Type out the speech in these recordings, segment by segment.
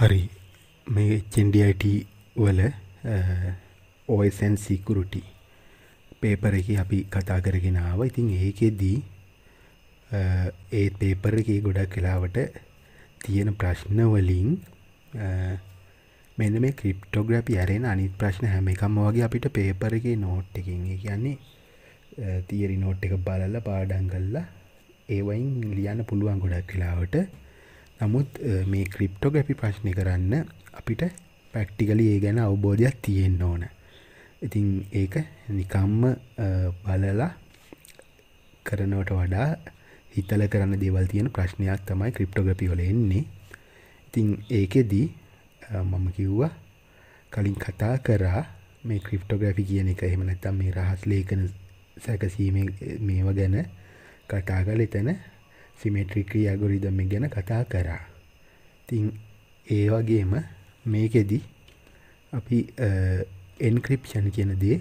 හරි මේ චෙන්ඩයිට වල ඕයිසන් සිකුරුටි පේපර එක අපි කතා කරගෙනාව ඉතින් ඒකෙදී ඒත් පේපර එක ගොඩක් කලාවට තියෙන ප්‍රශ්න වලින් මෙන්න මේ ක්‍රිප්ටෝග්‍රපි ඇරෙන අනිත් ප්‍රශ්න හැම එකම වගේ අපිට පේපර එක නෝට් එකින් කියන්නේ තීරි නෝට් එක බලල පාඩන් කල්ලා ඒවයින් ලියන්න පුළුවන් ගොඩක් කලාවට නමුත් මේ ක්‍රිප්ටෝ ගැපි ප්‍රශ්නය කරන්න අපිට පැක්ටිකලි ඒ ගැන අවබෝධයක් තියෙන්න්න ඕන ඉතින් ඒක නිකම්ම බලලා කරනවට වඩා හිතල කරන්න දේවල් තියෙන ප්‍රශ්නයක් තමයි ක්‍රිප්ටෝග්‍රපි වල එන්නේ ඉතින් ඒකෙදී මම කිව්වා කලින් කතා කරා මේ ක්‍රිප්ටෝග්‍රපි කියන එක එහෙම නැත්තම් මේ රහස් ලේකන සැකසීම මේවා ගැන කතා කළ එතන සිමෙට්‍රිකී ඇගුරිදම ගැන කතා කරා තින් ඒ වගේම මේකෙදි අපි එන්ක්‍රිප්ෂන් කියන දේ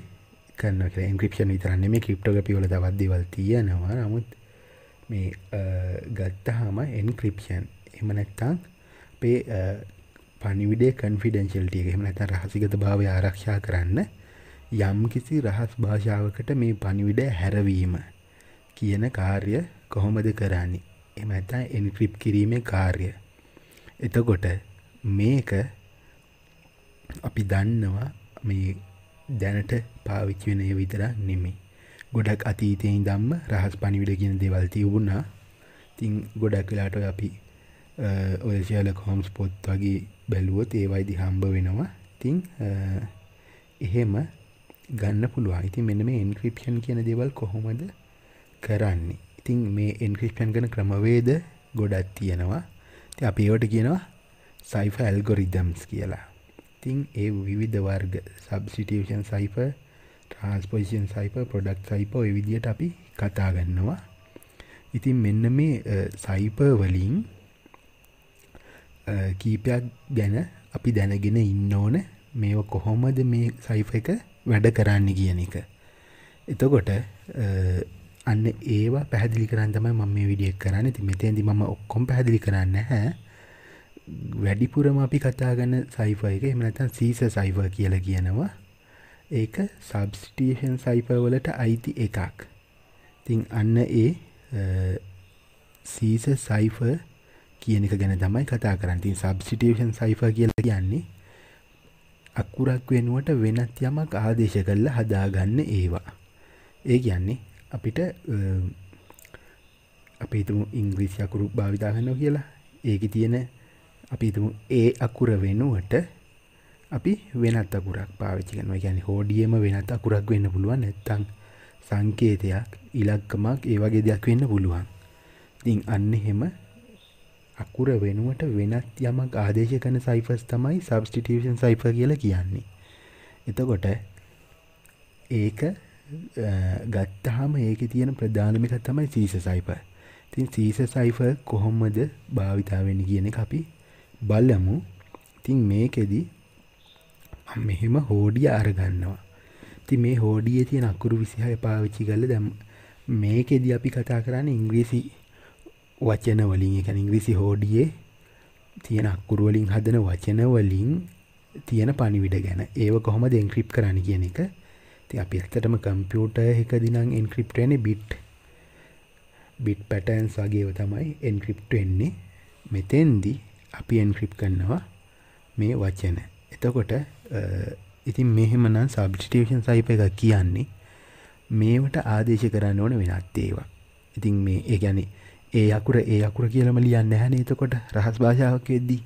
කරන්න එන්ක්‍රපෂන් විතරන්න මේ ක්‍රිප්ටගපි වල දවදවල් තියෙනවා නමුත් මේ ගත්තහම එන්ක්‍රිපෂන් එම නැත්තං පේ පනිවිඩේ කන්ෆිඩෙන්ශල්ටිය එහෙම නැත රහසිගත භාවය ආරක්ෂා කරන්න යම් කිසි රහස් භාෂාවකට මේ පනිවිඩ හැරවීම කියන කාර්ය කොහොමද කරන්නේ එම ඇතන් එනික්‍රිප් කිරීමේ කාර්ය. එතකොට මේක අපි දන්නවා මේ දැනට පාවිච්චිවනය විතර නෙමේ. ගොඩක් අතීතයෙන් දම්ම රහස් පනිවිට ගෙන දෙවල්ති වුණා තිං ගොඩක් වෙලාට අපි ඔයශයාල කොම්ස් පොත් වගේ බැලුවොත් ඒවයිදි හම්බ වෙනවා තිං එහෙම ගන්න පුළුවන් ඉති මෙනම එන්ක්‍රපෂන් කියන දෙවල් කොහොමද කරන්නේ ඉතින් මේ එන්ක්‍රිප්ෂන් කරන ක්‍රමවේද ගොඩක් තියෙනවා ති අපි ඒවට කියනවා සයිෆ ඇල්ගොරිදම්ස් කියලා තින් ඒ විවිධ වර්ග සබ්සිටියෂන් සයිප ට්‍රන්ස්පොසිෂන් සයිප පොඩක් සයිප ඔය විදියට අපි කතා ගන්නවා ඉතින් මෙන්න මේ සයිප වලින් කීපයක් ගැන අපි දැනගෙන ඉන්න ඕන මේ කොහොමද මේ සයිෆ එක වැඩ කරන්න කියන එක එතකොට අන්න ඒවා පැහදිලි කරන්න තමයි මම මේ විඩිය කරන්න ති මෙතැදි මම ඔක්කොම් පැදිලි කරන්න හැ වැඩිපුරම අපි කතාගන්න සයිෆ එක එමනතන් සීස සයිව කියලා කියනවා ඒක සබස්ටියෂන් සයිපවලට අයිති එකක් තින් අන්න ඒ සීස සයිෆ කියන එක ගැන තමයි කතා කරන්තින් සබ්සිටියෂන් සයිෆ කියලා කියන්නේ අක්කුරක් වෙනුවට වෙනත් යමක් ආදේශ කරලා හදාගන්න ඒවා ඒ කියන්නේ අපිට අපිතුම ඉංග්‍රීසි අකුරු භාවිතා කරනවා කියලා ඒක තියෙන අපිතුම ඒ අකුර වෙනුවට අපි වෙනත් අකුරක් පාවිච්චි කරනවා කියන්නේ හෝඩියම වෙනත් අකුරක් වෙන්න පුළුවන් නැත්තම් සංකේතයක් ඉලක්කමක් ඒ වගේ දෙයක් වෙන්න පුළුවන්. ඉතින් අන්න එහෙම අකුර වෙනුවට වෙනත් යමක් ආදේශ කරන සයිෆර්ස් තමයි සබ්ස්ටිටියුෂන් සයිෆර් කියලා කියන්නේ. එතකොට ඒක ගත්තාහම ඒක තියෙන ප්‍රධානමික තමයි සීස සයිප තින් සීස සයිෆ කොහොම්මද භාවිතාවෙන කියන අපි බලමු තින් මේකෙදී මෙහෙම හෝඩිය අරගන්නවා ති මේ හෝඩිය තියෙන අකුරු විසිහය පාවිච්චි කල දැම් මේකෙදී අපි කතා කරන්න ඉංග්‍රීසි වචන වලින් එක ඉංග්‍රීසි හෝඩියේ තියෙන අක්කුරුවලින් හදන වචනවලින් තියෙන පණිවිඩ ගැන ඒව කොහොම දෙංක්‍රිප් කරන්න කියන එක ති අපි ඇත්තටම කම්පියුට එක දිනම් එන්ක්‍රිප්ටන බිට් බිට් පැටන්ස් වගේව තමයි එන්ක්‍රිප්ට වෙන්නේ මෙතෙන්දි අපි එන්ක්‍රිප් කරනවා මේ වචන එතකොට ඉතින් මෙහෙමනම් සබ්ටිටේෂන් සයිප එක කියන්නේ මේවට ආදේශ කරන්න ඕන වෙනත් ඒවා ඉතින් මේ ඒ ගැන ඒ අකුර ඒ අකුර කියලම ලියන්න හැන එතකොට රහස් භාෂාවකෙද්දී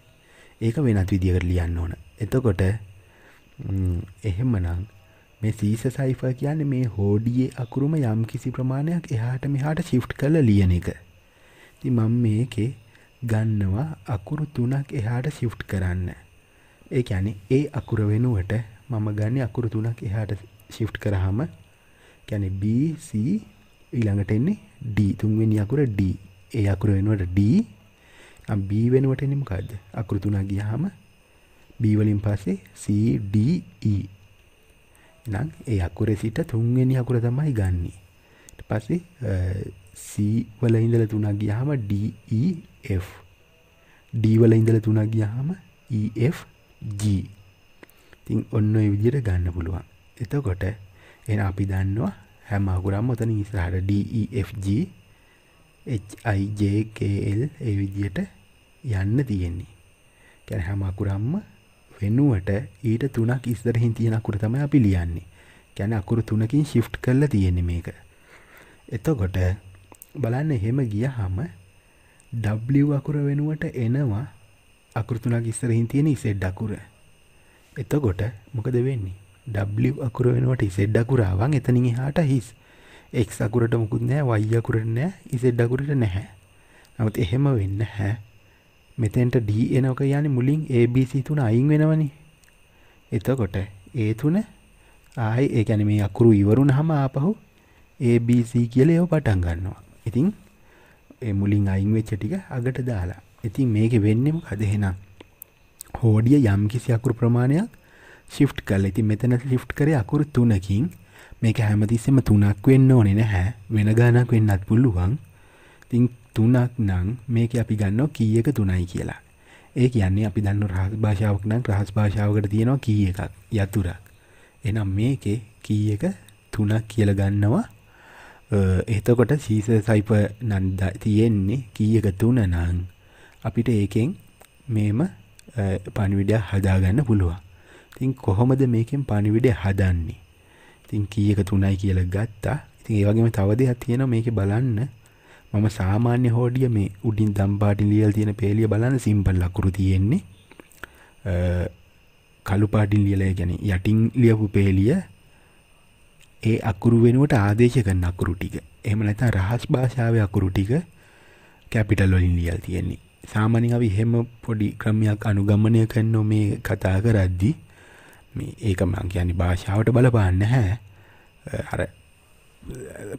ඒක වෙනත් විදිකට ලියන්න ඕන එතකොට එහෙමනම් මේ සීස සයිෆර් කියන්නේ මේ හෝඩියේ අකුරුම යම් කිසි ප්‍රමාණයක් එහාට මෙහාට ශිෆ්ට් කරලා ලියන එක. ඉතින් මම මේකේ ගන්නවා අකුරු තුනක් එහාට ශිෆ්ට් කරන්න. ඒ කියන්නේ ඒ අකුර වෙනුවට මම ගන්න අකුරු තුනක් එහාට ශිෆ්ට් කරාම කියන්නේ BC ඊළඟට එන්නේ D තුන්වෙනි අකුර D ඒ අකුර වෙනුවට D B වෙනුවට එන්නේ මොකද්ද අකුරු තුනක් ගියාම B වලින් පස්සේ C D E නම් ඒ අකුරේ සිට තුන්වෙනි අකුර තමයි ගන්න ඊට පස්සේ C වල ඉඳලා තුනක් ගියාම D E F D වල ඉඳලා තුනක් ගියාම E F G ඉතින් ඔන්න ඔය විදිහට ගන්න පුළුවන් එතකොට එහෙනම් අපි දන්නවා හැම අකුරක්ම ඔතන ඉස්සරහට D E F G H I J K L ඒ විදිහට යන්න තියෙන්නේ. කියන්නේ හැම අකුරක්ම වෙනුවට ඊට තුනක් ඉස්දරහින් තියෙන අකුර තම අපි ලියන්නේ ගැන අකුරු තුනකින් ශිෆ්ට් කරලා තියෙන මේක එතකොට බලන්න එහෙම ගිය හම ඩ අකුර වෙනුවට එනවා අකුරතුනක් ඉස්සරහින් තියෙන ඉසෙඩ් අකුර එතකොට මොකද වෙන්නේ ඩ අකුර වෙනුවට ඉසෙඩ් අකුරාවන් එතනින් හාට හිස් එක් අකුරට මුකුත් නෑ වයිකුරට නෑ ඉසෙඩ් අකුරට නැහැ නවත් එහෙම වෙන්න හැ මෙතෙන්ට D එනක කියන්නේ මුලින් ABC තුන අයින් වෙනවනේ. එතකොට A තුන ආයි ඒ කියන්නේ මේ අකුරු ඉවරුනහම ආපහු ABC කියලා ඒව පටන් ගන්නවා. ඉතින් ඒ මුලින් අයින් වෙච්ච ටික අගට දාලා. ඉතින් මේකේ වෙන්නේ මොකද එහෙනම්? හෝඩිය යම්කිසි අකුරු ප්‍රමාණයක් shift කරලා. ඉතින් මෙතන shift කරේ අකුරු තුනකින්. මේක හැමතිස්සෙම තුනක් වෙන්න ඕනේ නැහැ. වෙන ගණනක් වෙන්නත් පුළුවන්. ඉතින් තුනක් නම් මේක අපි ගන්නවා කී එක තුනයි කියලා. ඒ කියන්නේ අපි දන්න රහස් භාෂාවක් නම් රහස් භාෂාවකට තියෙනවා කී එකක් යතුරක්. එහෙනම් මේකේ කී එක තුනක් කියලා ගන්නවා. එතකොට සීස සයිප නම් තියෙන්නේ කී එක තුන නම් අපිට ඒකෙන් මේම පණිවිඩය හදාගන්න පුළුවන්. ඉතින් කොහොමද මේකෙන් පණිවිඩය හදන්නේ? ඉතින් කී එක තුනයි කියලා ගත්තා. ඉතින් ඒ වගේම තව දෙයක් තියෙනවා මේකේ බලන්න මම සාමාන්‍ය හෝඩිය මේ උඩින් දම්පාටි ලියල් තියෙන පේලිය බලන්න සිම්පල් ලකුරු තියෙන්නේ කළුපාටින් ලියලය ගැන යටින් ලියපු පේලිය ඒ අකුරු වෙනුවට ආදේශ කරන අකුරු ටික එහෙම නැත රහස් භාෂාව අකුරු ටික කැපිටල් වලින් ලියල් තියෙන්නේ සාමානින් අවි හෙම පොඩි ක්‍රමයක් අනුගමනය කරන්නෝ මේ කතා කරද්දි මේ ඒක මං කියන්නේ භාෂාවට බලපාන්න හැ අර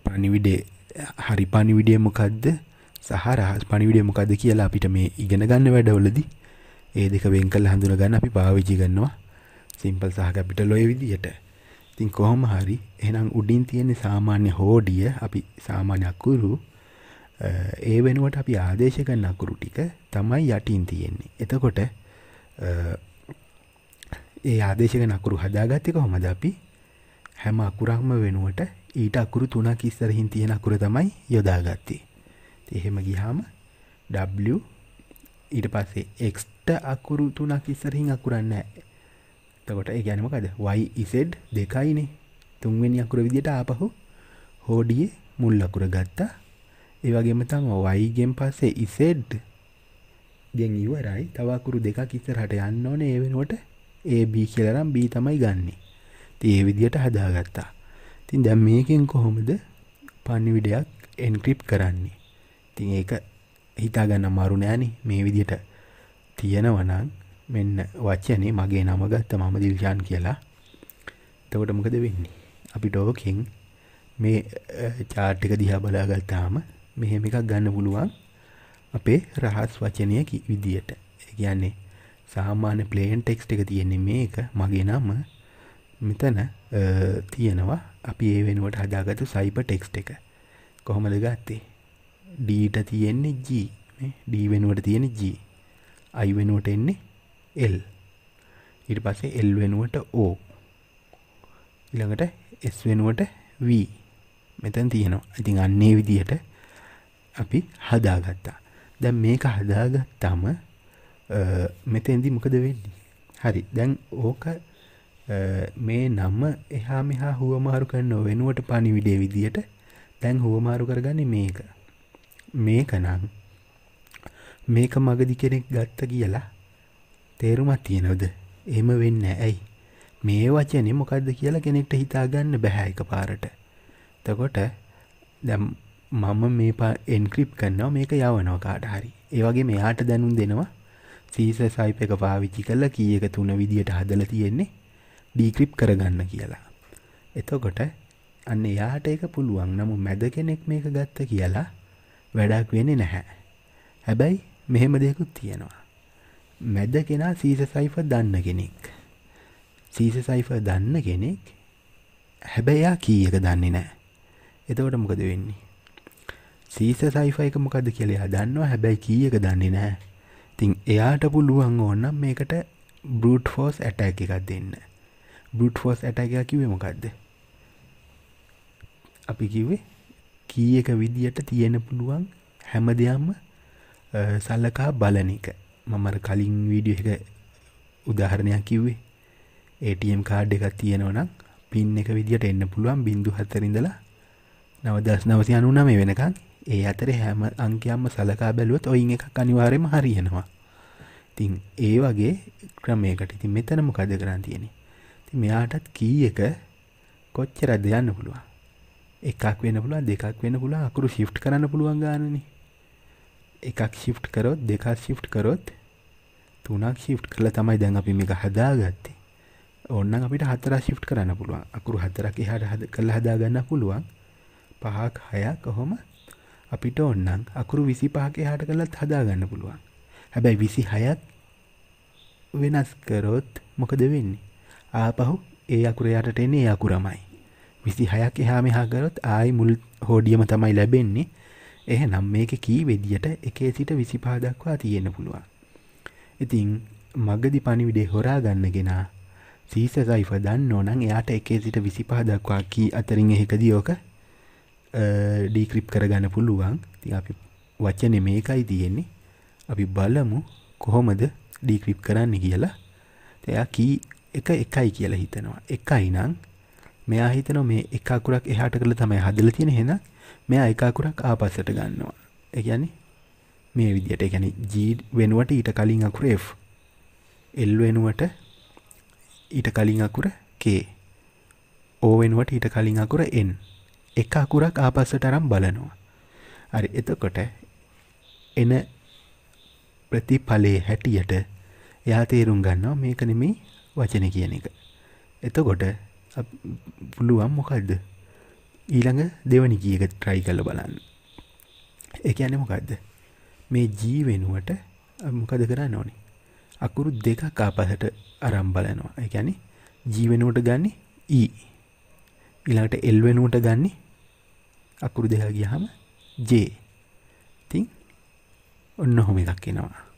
පනිවිඩේ හරි පණිවිඩිය මොකක්ද සහ රහස් පණිවිඩිය මොකක්ද කියලා අපිට මේ ඉගෙන ගන්න වැඩවලදී ඒ දෙක වෙන් කළ හඳුන ගන්න අපි පාවිච්චි ගන්නවා සිම්පල් සහ කැපිටල් ඔය විදිහට. ඉතින් කොහොම හරි එහෙනම් උඩින් තියෙන සාමාන්‍ය හෝඩිය අපි සාමාන්‍ය අකුරු ඒ වෙනුවට අපි ආදේශ ගන්න අකුරු ටික තමයි යටින් තියෙන්නේ. එතකොට ඒ ආදේශක නකුරු හදාගත්තේ කොහොමද අපි හැම අකුරක්ම වෙනුවට ඊට අකුරු තුනක් ඉස්සරහින් තියෙන අකුර තමයි යොදාගත්තේ. එහෙම ගිහාම W ඊට පස්සේ x ට අකුරු තුනක් ඉස්සරහින් අකුරක් නැහැ. එතකොට ඒ කියන්නේ මොකද? y z දෙකයිනේ. තුන්වෙනි අකුර විදියට ආපහු හෝඩියේ මුල් අකුර ගත්තා. ඒ වගේම තමයි y ගෙන් පස්සේ z ගෙන් ඉවරයි. තව අකුරු දෙකක් ඉස්සරහට යන්න ඕනේ. ඒ වෙනුවට AB කියලා නම් B තමයි ගන්නෙ. ඉතින් ඒ විදියට හදාගත්තා. ඉතින් දැම් මේකෙන් කොහොමද පණිවිඩයක් එන්ක්‍රිප් කරන්නේ තින් ඒක හිතාගන්න මරු නෑනේ මේ විදියට තියෙනවනන් මෙන්න වචනේ මගේ නම ගත්ත මම දිල්ජාන් කියලා එතකොට මොකද වෙන්නේ අපිට ඕකෙන් මේ චාට් එක දිහා බලාගත්තාම මෙහෙම එකක් ගන්න පුළුවන් අපේ රහස් වචනය විදියට ඒ කියන්නේ සාමාන්‍ය ප්ලේන් ටෙක්ස්ට් එක තියෙන්නේ මේක මගේ නම මෙතන තියෙනවා අපි ඒ වෙනුවට හදාගතු සයිප ටෙක්ස්ට එක කොහොමද ගත්තේ ඩීට තියෙන්නේ ජී ඩී වෙනුවට තියෙන ජී අයි වෙනුවට එන්නේ එල් ඉට පස්සේ එල් වෙනුවට ඕ ඉළඟට එස් වෙනුවට වී මෙතැන් තියෙනවා ඉතින් අන්නේ විදිහට අපි හදාගත්තා දැන් මේක හදාගත්තම මෙතෙන්දි මොකද වෙන්නේ හරි දැන් ඕක මේ නම එහා මෙහා හුවමාරු කරන්න වෙනුවට පණිවිඩේ විදියට දැන් හුවමාරු කරගන්නේ මේක. මේක නම් මේක මගදි කෙනෙක් ගත්ත කියලා තේරුමක් තියෙනවද? එහෙම වෙන්නේ ඇයි? මේ වචනේ මොකද්ද කියලා කෙනෙක්ට හිතාගන්න බෑ එකපාරට. එතකොට දැන් මම මේ එන්ක්‍රිප් කරනවා මේක යවනවා කාට හරි. ඒ වගේ මෙයාට දැනුම් දෙනවා. සීස සයිප් එක පාවිච්චි කරලා කී එක තුන විදියට හදලා තියෙන්නේ. ඩීක්‍රිප් කරගන්න කියලා එතකොට අන්න යාට එක පුළුවන් නමු මැද කෙනෙක් මේක ගත්ත කියලා වැඩක් වෙන නැහැ හැබැයි මෙහෙම දෙකුත් තියෙනවා මැද කෙනා සීස සයිෆ දන්න කෙනෙක් සීස සයිෆ දන්න කෙනෙක් හැබැයා කීයක දන්නේ නෑ එතවට මොකද වෙන්නේ සීස සයිෆයික මොකද කියලයා දන්නවා හැබැයි කීයක දන්නේ නෑ තින් එයාට පුළුවන් ඕන්නම් මේකට බ්‍රට් ෆෝස් ඇටැ එකක් දෙන්න බටෆෝස් ඇටගයක් කිවේ මොකක්ද අපි කිවේ කී එක විදියට තියෙන පුළුවන් හැම දෙයක්ම සල්ලකා බලන එක මමර කලින් වීඩිය එක උදාහරණයක් කිව්වේ ඒටම් කාඩ් එකක් තියෙනවනම් පින් එක විදිට එන්න පුළුවන් බිඳු හතරින්දලා නවදස් නවසි අනුනම වෙනකං ඒ අතර හැම අංකයම්ම සලකා බැලුවත් ඔයින් එකක් අනිවාරයම හරියනවා තින් ඒ වගේ ක්‍රමයකට ඉතින් මෙතනම කද කරන් තියෙනෙ මෙයාටත් කීයක කොච්චරද යන්න පුළුවන්. එකක් වෙන පුළුවන් දෙකක් වෙන පුළුවන් අකුරු shift කරන්න පුළුවන් ගානනේ. එකක් shift කරොත් දෙකක් shift කරොත් තුනක් shift කරලා තමයි දැන් අපි මේක හදාගත්තේ. ඕනනම් අපිට හතරක් shift කරන්න පුළුවන්. අකුරු හතරක් එහාට හද කරලා හදාගන්න පුළුවන්. පහක් හයක් කොහොම අපිට ඕනනම් අකුරු 25ක එහාට කරලත් හදාගන්න පුළුවන්. හැබැයි 26ක් වෙනස් කරොත් මොකද වෙන්නේ? ආපහු ඒ අකුර යටට එන්නේ ඒ අකුරමයි. 26ක් එහා මෙහා කරොත් ආයි මුල් හෝඩියම තමයි ලැබෙන්නේ. එහෙනම් මේකේ කී වෙදියට 1 සිට 25 දක්වා තියෙන්න පුළුවන්. ඉතින් මගදී පණිවිඩේ හොරා ගන්නගෙන සීසසයිෆ දන්නෝ නම් එයාට 1 සිට 25 දක්වා කී අතරින් එකදී ඕක ඩීක්‍රිප් කරගන්න පුළුවන්. ඉතින් අපි වචනේ මේකයි තියෙන්නේ. අපි බලමු කොහොමද ඩීක්‍රිප් කරන්න කියලා. එයා කී එක එකයි කියලා හිතනවා එකයි නම් මෙයා හිතනවා මේ එක අකුරක් එහාට කරලා තමයි හදලා තියෙන්නේ එහෙනම් මෙයා එක අකුරක් ආපස්සට ගන්නවා ඒ කියන්නේ මේ විදිහට ඒ කියන්නේ G වෙනුවට ඊට කලින් අකුර F L වෙනුවට ඊට කලින් අකුර K O වෙනුවට ඊට කලින් අකුර N එක අකුරක් ආපස්සට අරන් බලනවා හරි එතකොට එන ප්‍රතිඵලයේ හැටියට එයා තේරුම් ගන්නවා මේක නෙමේ වචන කියන එක. එතකොට පුළුවන් මොකක්ද ඊළඟ දෙවනි කියක ට්‍රයි කල බලන්න. එක යන මොකක්ද මේ ජී වෙනුවට මොකද කරන්න ඕනේ අකුරු දෙක කාපහට අරම් බලනවා එකැන ජීවෙනුවට ගන්න e. ඊ ඉලාට එල්වෙනුවට ගන්න අකුරු දෙක ගියහම ජේ තින් ඔන්න හොම එකක් එෙනවා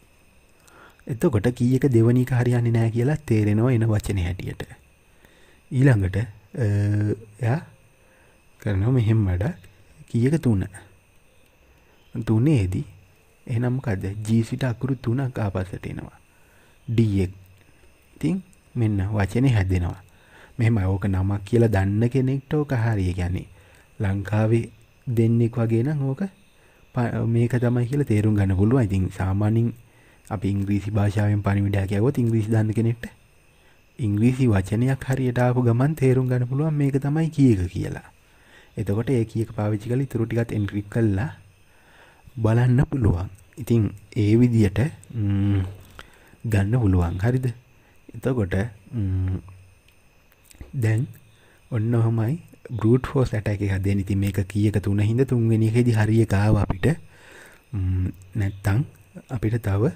එතකොට කීයක දෙවනික හරියන්නේ නෑ කියලා තේරෙනවා එන වචන හැටියට ඊළඟට එයා කරනවා මෙහෙම වැඩක් කීයක තුන තුනේදී එනම් කද ජීසිට අකුරු තුනක් ආපස්සට එනවා ඩක් තින් මෙන්න වචනය හැදෙනවා මෙම ඕක නමක් කියලා දන්න කෙනෙක්ට ඕක හරිය ගැන්නේ ලංකාවේ දෙන්නෙක් වගේ නම් ඕක මේක තමයි කියලා තේරුම් ගන්න පුළුව ඉතින් සාමානින් අප ඉංග්‍රීසි භාෂාවෙන් පනිවිඩයක් ඇවොත් ඉංග්‍රීසි දන්න කෙනෙට ඉංග්‍රීසි වචනයක් හරියටාපු ගමන් තේරුම් ගන්න පුළුවන් මේක තමයි කියක කියලා එතකොට ඒ කියක පාවිච්චි කල ඉතුරටිකත් එන්ක්‍රික් කල්ලා බලන්න පුළුවන් ඉතිං ඒ විදියට ගන්න පුළුවන් හරිද එතකොට දැන් ඔන්න හොමයි බරට් ෆෝස් ඇටැක හදේ ඉති මේක කියක තුන හිද තුන්වෙෙනෙහෙදි හරිය කාව අපිට නැත්තං අපිට තව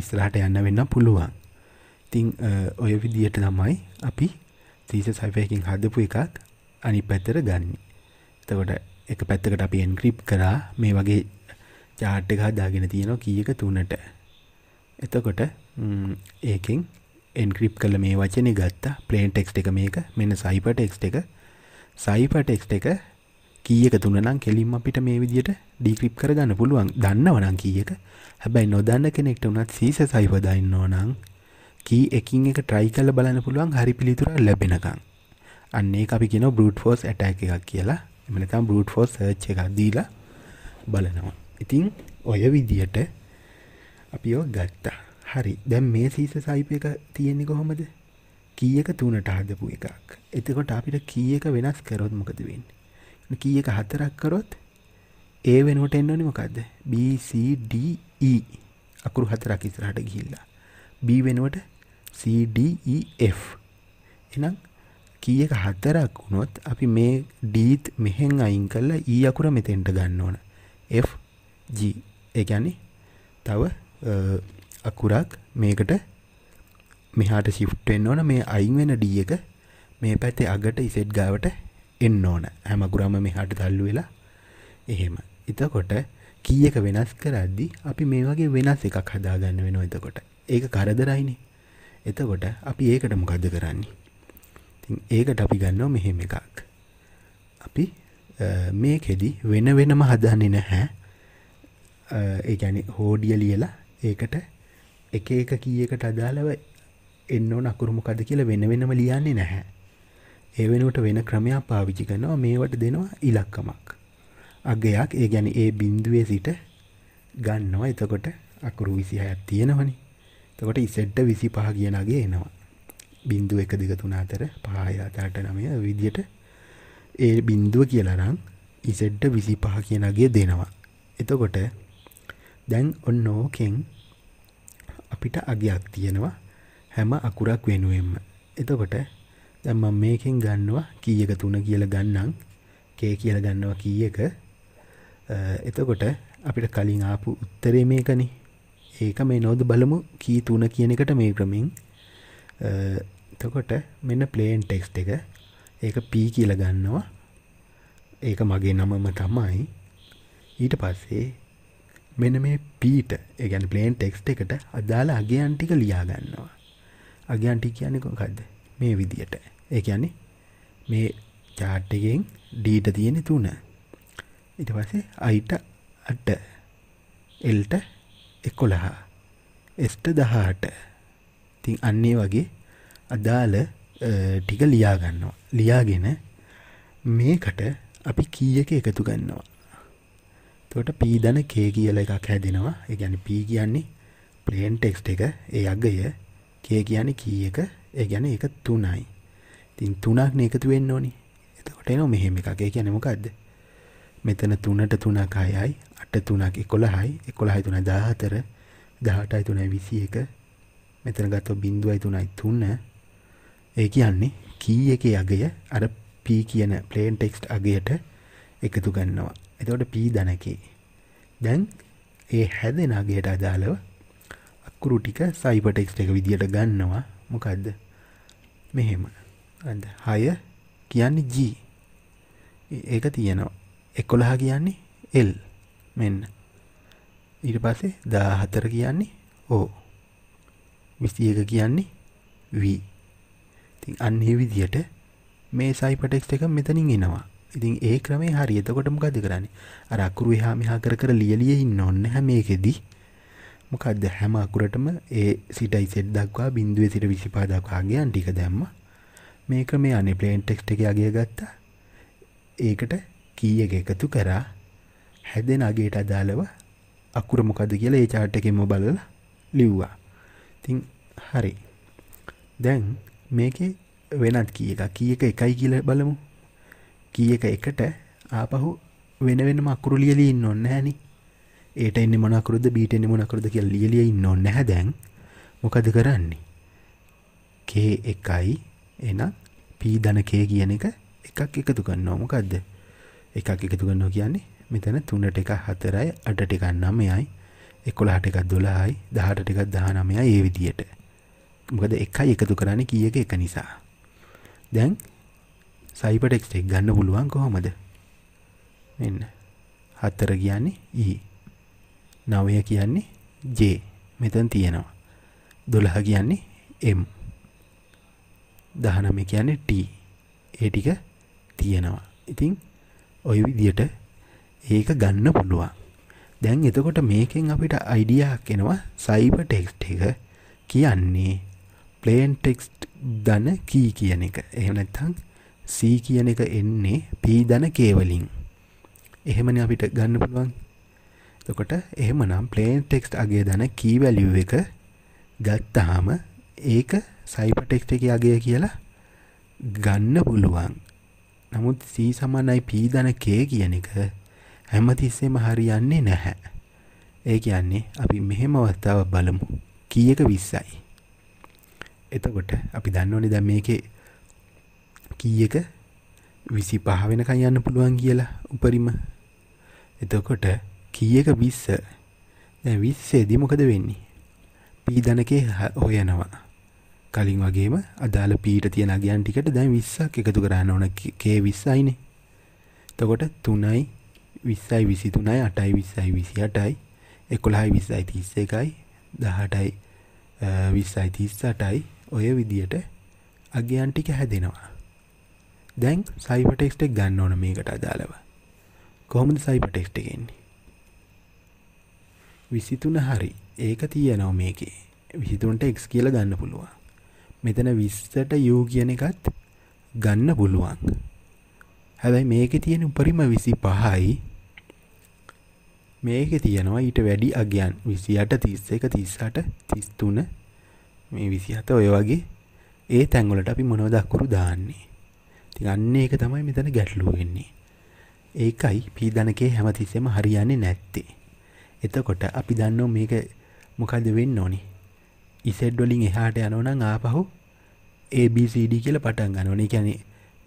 ඉස්සරහට යන්න වෙන්න පුළුවන් ඉතිං ඔය විදියට ළමයි අපි තීස සයිපයකින් හදපු එකක් අනි පැත්තර ගන්න එතකොට එක පැත්තකට අපි එන්ක්‍රිප් කරා මේ වගේ චාට් එක හදාගෙන තියෙනවා කීයක තුනට එතකොට ඒකෙන් එන්ක්‍රිප් කළ මේ වචනය ගත්තා ප්ලේන් ටෙක්ස් එක මේක මෙන්න සයිපටෙක්ස් එක සයිපටෙක්ස් එක කීයක තුනනම් කෙලින්ම අපිට මේ විදියට ඩීක්‍රිප් කරගන්න පුළුවන් දන්නවනම් කීයක හැබැයි නොදන්න කෙනෙක්ට වුණත් සීසසයි වදන්න ඕනං කී එකින් එක ට්‍රයි කල බලන්න පුළුවන් හරි පිළිතුරක් ලැබෙනකං අන්නේ අපි කියන බ්‍රට් ෆෝස් ඇටැක් එකක් කියලා එමනකම් බ්‍රට් ෆෝස් සර්ච් එකක් දීලා බලනවා ඉතින් ඔය විදියට අපි ඔ ගත්තා හරි දැම් මේ සීස සයිප එක තියෙන්නේ කොහොමද කියක තුනට හදපු එකක් එතකොට අපිට කියක වෙනස් කරොත් මොකද වෙන්නේ කීයක හතරක් කරොත් ඒ වෙනුවට එන්න ඕනි මොකක්ද BCDE අකුරු හතරක් ඉස්සරහට ගිහිල්ලා B වෙනුවට CDEF එහෙනම් කීයක හතරක් වුණොත් අපි මේ Dත් මෙහෙන් අයින් කරලා E අකුර මෙතෙන්ට ගන්න ඕන F G ඒ කියන්නේ තව අකුරක් මේකට මෙහාට shift වෙන්න ඕන මේ අයින් වෙන D එක මේ පැත්තේ අගට ඉසෙට් ගාවට එන්න ඕන හැම ගුරම මෙහාට තල්ලු වෙලා එහෙම එතකොට කීයක වෙනස් කරද්දි අපි මේ වගේ වෙනස් එකක් හදාගන්න වෙනවා එතකොට ඒක කරදරයිනේ එතකොට අපි ඒකට මොකද්ද කරන්නේ ඉතින් ඒකට අපි ගන්නවා මෙහෙම එකක් අපි මේකෙදි වෙන වෙනම හදන්නේ නැහැ ඒ කියන්නේ හෝඩිය ලියලා ඒකට එක එක කීයකට අදාළව එන්න ඕන අකුරු මොකද්ද කියලා වෙන වෙනම ලියන්නේ නැහැ ඒ වෙනුවට වෙන ක්‍රමයක් පාවිච්චි කරනවා මේවට දෙනවා ඉලක්කමක්. අගයක් ඒ ගැන ඒ බින්දුවේ සිට ගන්නවා එතකොට අකුරු විසි හයක් තියෙනවනි තකොට ඉසෙට්ට විසි පහ කියනගේ එනවා. බින්දුව එක දිග තුන අතර පහය අතරට නමය විදියට ඒ බින්දුව කියලරං ඉසෙට්ට විසි පහ කියනගේ දෙනවා. එතකොට දැන් ඔන්න ඕකෙන් අපිට අගයක් තියෙනවා හැම අකුරක් වෙනුවෙන්ම. එතකොට දැම් මම මේකෙන් ගන්නවා කීයක තුන කියල ගන්නම් කේ කියල ගන්නවා කීයක එතකොට අපිට කලින් ආපු උත්තරේ මේකනේ ඒක මේ නොද බලමු කී තුන කියන එකට මේ ක්‍රමින් එතකොට මෙන්න ප්ලේන් ටෙක්ස් එක ඒක පී කියල ගන්නවා ඒක මගේ නමම තමයි ඊට පස්සේ මෙන මේ පීට එකගැන් ප්ලේන් ටෙක්ස් එකට අදාලා අගේ අන්ටික ලියා ගන්නවා අගේ අන්ටි කියන්නේ කොකක්ද මේ විදියට ඒ කියන්නේ මේ චාට් එකෙන් ඩීට තියෙන තුන ඊට පස්සේ අයිට අට එල්ට එකොළහා එස්ට දහට තින් අන්නේ වගේ අදාළ ටික ලියාගන්නවා ලියාගෙන මේකට අපි කීයක එකතු ගන්නවා තොට පීදන කේ කියල එකක් හැදෙනවා එකැන පී කියන්නේ ප්ලේන් ටෙක්ස් එක ඒ අගය කේ කියන්නේ කීයක ඒ ගැන එක තුනයි තින් තුනක් නේකතු වෙන්න ඕනි එතකොට එන මෙහෙම එකගේ කියන මොකක්ද මෙතන තුනට තුනක් අයයි අට තුනක් එකොළ හයි එකොළ හයි තුන දාහතර දහටයි තුනයි විසි එක මෙතන ගත්ත බින්දුවයි තුනයි තුන්න ඒ කියන්නේ කී එක අගය අර පී කියන ප්ලේන් ටෙක්ස්ට් අගයට එකතු ගන්නවා එතකොට පී දනකේ දැන් ඒ හැදෙන අගයට අදාළව අකුරු ටික සයිපටෙක්ස්ට එක විදිහට ගන්නවා මොකක්ද මෙහෙම ඇද හය කියන්නේ ජී ඒක තියෙනවා එකොළහ කියන්නේ එල් මෙන්න ඊට පස්සේ දා හතර කියන්නේ ඕ විස්තියක කියන්නේ වී ඉතින් අන්නේ විදියට මේ සයිපටෙක්ස් එක මෙතනින් එනවා ඉතින් ඒ ක්‍රමේ හරි එතකොටම ගද කරන්නේ අර අකුරු එහා මෙහා කර කර ලියලිය ඉන්න ඔන්න හැම එකෙදී මොකක්ද හැම අකුරටම ඒ සිටයි සෙට් දක්වා බින්දුවේ සිට විසිපාදක්වාගේයන් ටික දැම්ම මේක මේ අනි ප්ලේන්ටෙක්ස්ට එක අගේ ගත්තා ඒකට කීය එක එකතු කරා හැදෙන අගේට අදාළව අකුර මොකද කියලා ඒ චාට් එකෙම බලලා ලිව්වා තින් හරි දැන් මේකේ වෙනත් කිය එක කිය එක එකයි කියල බලමු කිය එක එකට ආපහු වෙන වෙනම අකුරු ලියලී ඉන්න ඔන්න හැනිි ඒට එන්න මොනකරුද බීට එන්න මොනකරුද කිය ලියලිය ඉන්න නැහැ දැන් මොකද කරන්නේ කේ එකයි එනම් පී ධනකේ කියන එක එකක් එකතු ගන්නවා මොකක්ද එකක් එකතු ගන්නවා කියන්නේ මෙතන තුනට එක හතරයි අඩට එකක් නමයයි එකොළහට එකක් දොලායි දහට එකක් දහනමයයි ඒ විදියට මොකද එකයි එකතු කරන්නේ කියක එක නිසා දැන් සයිපටෙක්ස් එක් ගන්න පුළුවන් කොහොමද මෙන්න හත්තර කියන්නේ ඊ e. නවය කියන්නේ J මෙතන තියෙනවා. 12 කියන්නේ M. 19 කියන්නේ T. ඒ ටික තියෙනවා. ඉතින් ওই විදියට ඒක ගන්න පුළුවන්. දැන් එතකොට මේකෙන් අපිට අයිඩියා එනවා සයිබර් ටෙක්ස්ට් එක කියන්නේ ප්ලේන් ටෙක්ස්ට් ධන කී කියන එක. එහෙම නැත්නම් C කියන එක එන්නේ P ධන K වලින්. එහෙමනේ අපිට ගන්න පුළුවන් තකොට එහෙමනම් ප්ලේන් ටෙක්ස්ට් අගේ දන කීවැලිය එක ගත්තාම ඒක සයිපටෙක්ට එක අගේ කියලා ගන්න පුළුවන් නමුත් සී සමනයි පී දන කේ කියන එක හැමතිස්සෙම හරියන්නේ නැහැ ඒ කියන්නේ අපි මෙහෙම අවස්ථාව බලමු කීයක විස්සයි එතකොට අපි දන්නවනේ දැන් මේකේ කීයක විසි පහ වෙනකන් යන්න පුළුවන් කියලා උපරිම එතකොට කීයක විස්ස දැ විස්සේදී මොකද වෙන්නේ පීදනකේ හොයනවා කලින් වගේම අදාළ පීට තියෙන ගයන් ටිකට දැන් විස්සක් එකතු කරන්න ඕන කේ විස්සයිනේ තකොට තුනයි විස්සයි විසි තුනයි අටයි විස්සයි විසි අටයි එකොළහයි විස්සයි තිස්ස එකයි දහටයි විස්සයි තිස්ස අටයි ඔය විදියට අගයන් ටික හැදෙනවා දැන් සයිපටෙක්ස්ටෙක් ගන්න ඕන මේකට අදාළව කොහොමද සයිපටෙක්ස්ට එකෙන්නේ විසිතුන හරි ඒක තියනව මේකේ විසිතුන්ට එක්ස් කියල ගන්න පුළුවන් මෙතන විස්සට යූ කියන එකත් ගන්න පුළුවන් හැබැයි මේක තියෙන උපරිම විසි පහයි මේක තියෙනවා ඊට වැඩි අගයන් විසියට තිස්ස එක තිස්සට තිස්තුන මේ විසි හත ඔය වගේ ඒ තැංගොලට අපි මොනවදක්කුරු දාන්නේ තිගන්න ඒක තමයි මෙතන ගැටලුවෙන්නේ ඒකයි පීදනකේ හැමතිස්සෙම හරියන්නේ නැත්තේ එතකොට අපි දන්නෝ මේක මොකද වෙන්න ඕනි ඉසෙඩ්වලින් එහාට යනෝනං ආපහු ABCD කියල පටන් ගනෝනේ කැනෙ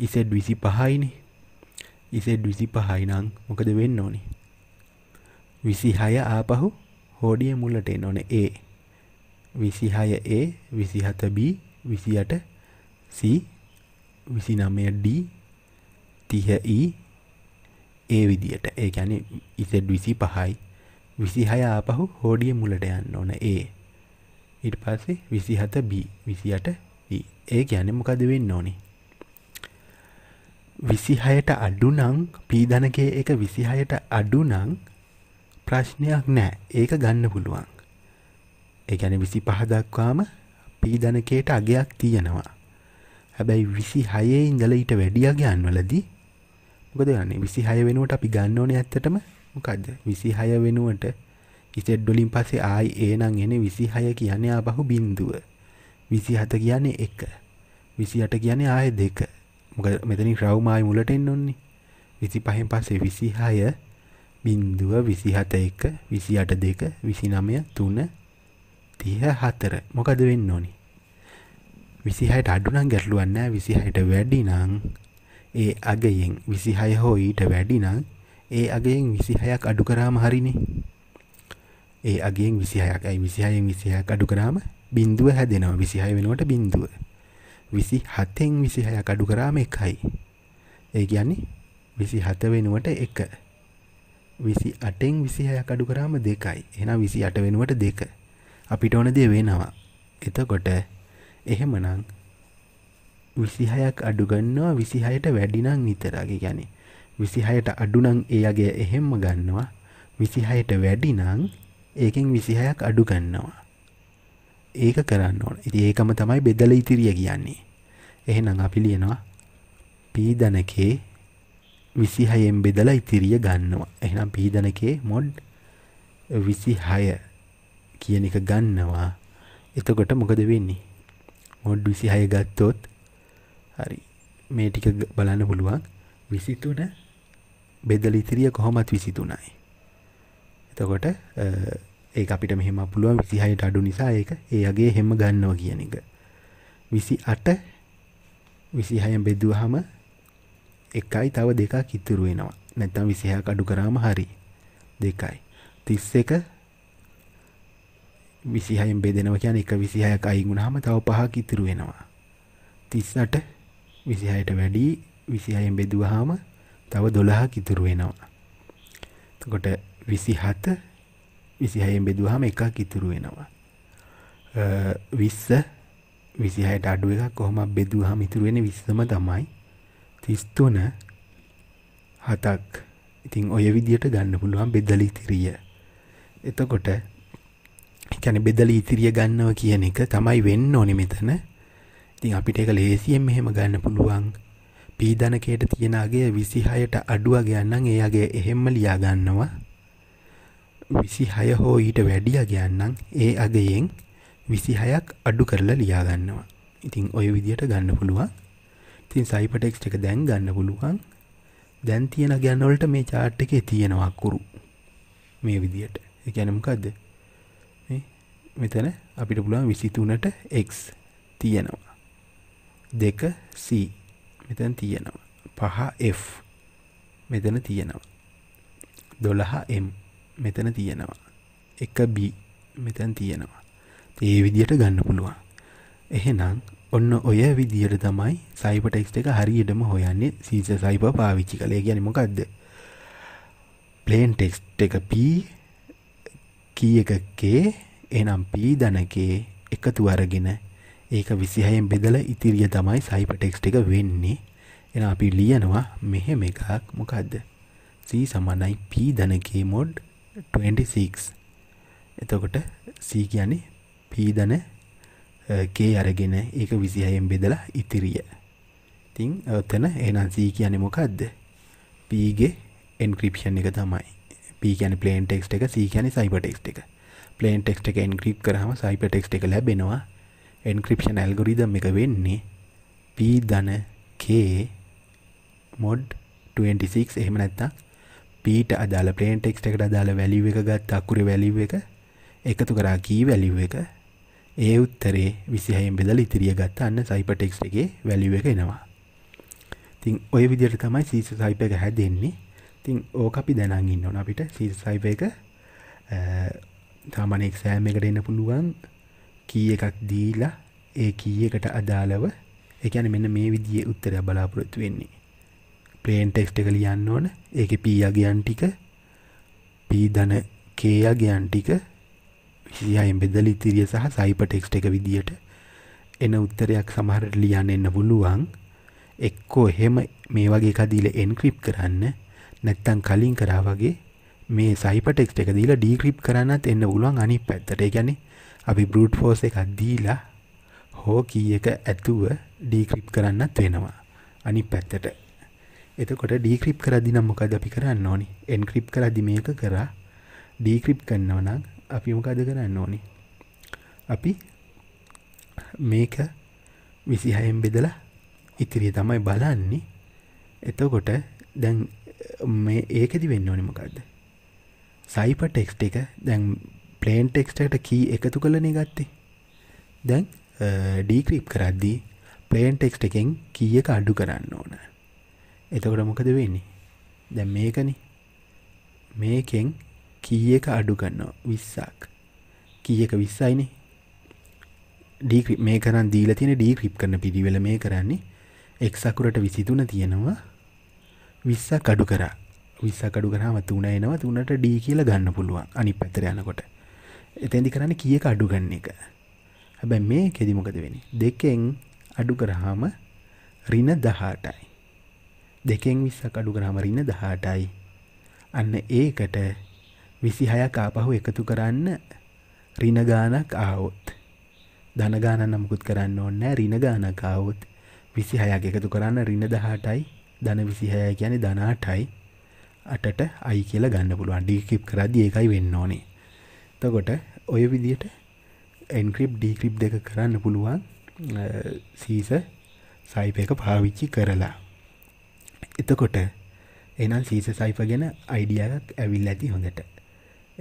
ඉසෙඩ් විසි පහයිනේ ඉසෙඩ් විසි පහයිනං මොකද වෙන්න ඕනි විසි හය ආපහු හෝඩිය මුල්ලට එන්න ඕන ඒ විසි හය ඒ විසි හතබී විසියට සි විසි නමය ඩ තිහඊ ඒ විදියට ඒ ගැන ඉසෙඩ් විසි පහයි විසිහය ආපහු හෝඩිය මුලට යන්න ඕන ඒ ඉට පස්සේ විසිහත බ විසියට e. ඒ ගැන මොකද වෙන්න ඕනි විසිහයට අඩුනං පීදනකේ එක විසිහයට අඩුනං ප්‍රශ්නයක් නෑ ඒක ගන්න පුළුවන් ඒගැන විසි පහදක්වාම පීදනකයට අගයක් තියෙනවා හැබැයි විසි හයේ ඉඳල ඊට වැඩිය ගයන්වලදී මොකද ගන්නේ විසි හය වෙනුවට අපි ගන්න ඕන ඇත්තටම මොකක්ද විසිහය වෙනුවට ඉසෙඩ්ඩොලින් පසේ ආයි ඒනං එන විසිහය කියන්නේ ආපහු බින්දුව විසිහත කියන්නේ එක විසිහට කියන්නේ ආය දෙක මොක මෙතනි ශ්‍රව්මායි මුලට එන්න ඔන්නේ විසි පහෙන් පස්සේ විසිහය බින්දුව විසිහත එක විසියට දෙක විසිනමය තුන තිහ හතර මොකද වෙන්න ඕනි විසිහයට අඩුනම් ගැටලුවන්න විසිහයට වැඩිනං ඒ අගයෙන් විසිහය හෝ ඊට වැඩිනං ඒ අගෙන් විසිහයක් අඩු කරාම හරිනේ ඒ අගෙන් විසිහයක් ඇයි විසිහයෙන් විසිහයක් අඩු කරාම බින්දුව හැදෙනවා විසිහය වෙනුවට බින්දුව විසි හතෙන් විසිහයක් අඩු කරාම එකයි ඒ කියන්නේ විසි හත වෙනුවට එක විසි අටෙන් විසිහයක් අඩු කරාම දෙකයි එනම් විසි අට වෙනුවට දෙක අපිට ඕන දේ වෙනවා එතකොට එහෙමනම් විසිහයක් අඩුගන්නවා විසිහයට වැඩිනම් විතරගේ ගැනේ විසිහයට අඩුනං එයගේ එහෙම්ම ගන්නවා විසිහයට වැඩිනං ඒකෙන් විසිහයක් අඩු ගන්නවා ඒක කරන්න ඕන ඉති ඒකම තමයි බෙදල ඉතිරිය කියන්නේ එහෙනම් අපි ලියනවා පීදනකේ විසිහයෙන් බෙදලා ඉතිරිය ගන්නවා එහෙනම් පීදනකේ මොඩ් විසිහය කියන එක ගන්නවා එතකොට මොකද වෙන්නේ මොඩ් විසිහය ගත්තොත් හරි මේ ටික බලන්න පුළුවන් විසිතුන බෙදල ඉතිරිය කොහොමත් විසිතුනයි එතකොට ඒ අපිට මෙහෙම පුළුවන් විසිහයට අඩු නිසා ඒක ඒගේ හෙම ගන්නව කියන එක විසි අට විසිහයම් බෙදුවහම එකයි තව දෙකක් ඉතුරු වෙනවා නැත්තම් විසිහයක් අඩු කරාම හරි දෙකයි තිස් එක විසිහයම් බෙදෙනව කියන එක විසිහයක් අයිගුණහම තව පහක් ඉතුරු වෙනවා තිස්සට විසිහයට වැඩි විසිහයම් බෙදුවහම තව 12ක් ඉතුරු වෙනවා. එතකොට 27 26ෙන් බෙදුවාම එකක් ඉතුරු වෙනවා. 20 26ට අඩු එකක් කොහොමද බෙදුවාම ඉතුරු වෙන්නේ 20ම තමයි. 33 හතක්. ඉතින් ඔය විදියට ගන්න පුළුවන් බෙදලි ඉතිරිය. එතකොට කියන්නේ බෙදලි ඉතිරිය ගන්නව කියන එක තමයි වෙන්න ඕනේ මෙතන. ඉතින් අපිට ඒක ලේසියෙන් මෙහෙම ගන්න පුළුවන්. පීදනකයට තියෙනගේ විසිහයට අඩුව ගයන්නම් එයාගේ එහෙම්ම ලියා ගන්නවා විසිහය හෝ ඊට වැඩිය ගයන්නම් ඒ අගයෙන් විසිහයක් අඩු කරලා ලියා ගන්නවා ඉතින් ඔය විදියට ගන්න පුළුවන් තින් සයිපටෙක්් එක දැන් ගන්න පුළුවන් දැන් තියෙන ගැන්නවලට මේ චාට් එකේ තියෙනවා කුරු මේ විදියට එකැනමකක්ද මෙතන අපිට පුළුවන් විසිතුනට එක් තියෙනවා දෙක සී මෙතන තියෙනවා පහ F මෙතන තියෙනවා දොළහ M මෙතන තියෙනවා එක B මෙතැන් තියෙනවා ඒ විදියට ගන්න පුළුවන් එහෙනම් ඔන්න ඔය විදියට තමයි සයිපටෙක්ස් එක හරියටම හොයන්නේ සීස සයිප පාවිච්චි කළේ ගැන මොකක්ද පලේන්ටෙක්ස් එක P කිය එකකේ එනම් P දනකේ එකතු අරගෙන ඒක 26න් බෙදලා ඉතිරිය තමයි සයිපර් ටෙක්ස්ට් එක වෙන්නේ. එහෙනම් අපි ලියනවා මෙහෙම එකක් මොකද්ද? C p ධනකේ mod 26. එතකොට C කියන්නේ p ධන k අරගෙන ඒක 26න් බෙදලා ඉතිරිය. ඉතින් එතන එහෙනම් C කියන්නේ මොකද්ද? p ගේ එන්ක්‍රිප්ෂන් එක තමයි. p කියන්නේ plain text එක C කියන්නේ cyber text එක. plain text එක එන්ක්‍රිප්ට් කරාම cyber text එක ලැබෙනවා. එන්ක්‍රපෂන් ඇල්ගොරිදම් එක වෙන්නේ P ධන K මොඩ් 26 එහෙම නැත්තා පීට අදාල පලේන් ටෙක්ස් එකට අදාළ වැලිව එක ගත් අකුර වැලිව එක එකතු කරා කී වැලිව එක ඒ උත්තරේ විසිහයෙන් බෙදල ඉතිරිය ගත්ත අන්න සයිපටෙක්ස් එකේ වැලිව එක එනවා තින් ඔය විදියට තමයි සීස සයිප එක හැදෙන්නේ තින් ඕක අපි දැනගින්න ඕන අපිට සීස සයිප එක තමනෙක් සෑම එකට එන්න පුළුවන් කී එකක් දීලා ඒ කී එකට අදාළව එකන මෙන්න මේ විදිිය උත්තර බලාපොරොත්තු වෙන්නේ ප්ලේන් ටෙක්ස්ට එක ලියන්න ඕන ඒක පීයගයන් ටික පීධන කේයගයන් ටික විසියයෙන් බෙදල ඉතිරිය සහ සයිප ටෙක්ස්ට එක විදිහට එන උත්තරයක් සමහරට ලියන්න එන්න පුළුවන් එක්කෝ එහෙම මේ වගේ කදීල එන්ක්‍රිප් කරන්න නැත්තං කලින් කරා වගේ මේ සයිප ටෙක්ස්ට එක දීලා ඩීක්‍රිප් කරන්නත් එන්න උළුවන් අනි පැත්තට ගැනේ අපි බ්‍රට් ෆෝස් එකක් දීලා හෝ කී එක ඇතුව ඩීක්‍රිප් කරන්නත් වෙනවා අනි පැත්තට එතකොට ඩීක්‍රිප් කරදි නම් මොකද අපි කරන්න ඕනි එන්ක්‍රිප් කරදි මේක කරා ඩීක්‍රිප් කන්නවනම් අපි මොකද කරන්න ඕනි අපි මේක විසිහයෙන් බෙදලා ඉතිරිය තමයි බලන්නේ එතකොට දැන් මේ ඒකදි වෙන්න ඕනි මොකක්ද සයිප ටෙක්ස්ට එක දැන් ප්ලේන් ටෙක්ස්ටට කී එකතු කළනේ ගත්තේ දැන් ඩීක්‍රීප් කරද්දී ප්ලේන් ටෙක්ස්ට එකෙන් කිය එක අඩු කරන්න ඕන එතකොට මොකද වෙන්නේ දැ මේකන මේකෙන් කිය එක අඩු කන්නවා විස්සක් කියක විස්සයිනේ ඩීක්‍රප් මේ කරන් දීල තියෙන ඩීක්‍රප් කරන පිරිවෙල මේ කරන්නේ එක්සකුරට විසිතුන තියෙනවා විස්සා කඩු කරා විස්සා කඩු කරාම තුන එනවා තුනට ඩී කියල ගන්න පුළුවන් අනි පැතර යනකොට එතැදි කරන්න කියක අඩුගන්න එක හැබැ මේ කෙදිමොකද වෙනි දෙකෙන් අඩු කරහාම රින දහටයි දෙකෙන් විස්සක් අඩු කරහම රින දහටයි අන්න ඒකට විසිහයක් ආපහු එකතු කරන්න රිනගානක් ආවොත් ධනගාන නමුකුත් කරන්න ඕන්න රිනගානක ආවොත් විසිහයක් එකතු කරන්න රින දහටයි ධන විසිහය කියන ධනාටයි අටට අයි කියලා ගන්න පුළුවන් ඩිකිප් කරදි ඒකයි වෙන්න ඕනේ තකොට ඔය විදියට එන්ක්‍රිප් ඩීක්‍රිප් දෙක කරන්න පුළුවන් සීස සයිප එක පාවිච්චි කරලා එතකොට එනම් සීස සයිප ගැන අයිඩියයක් ඇවිල් ඇති හොඳට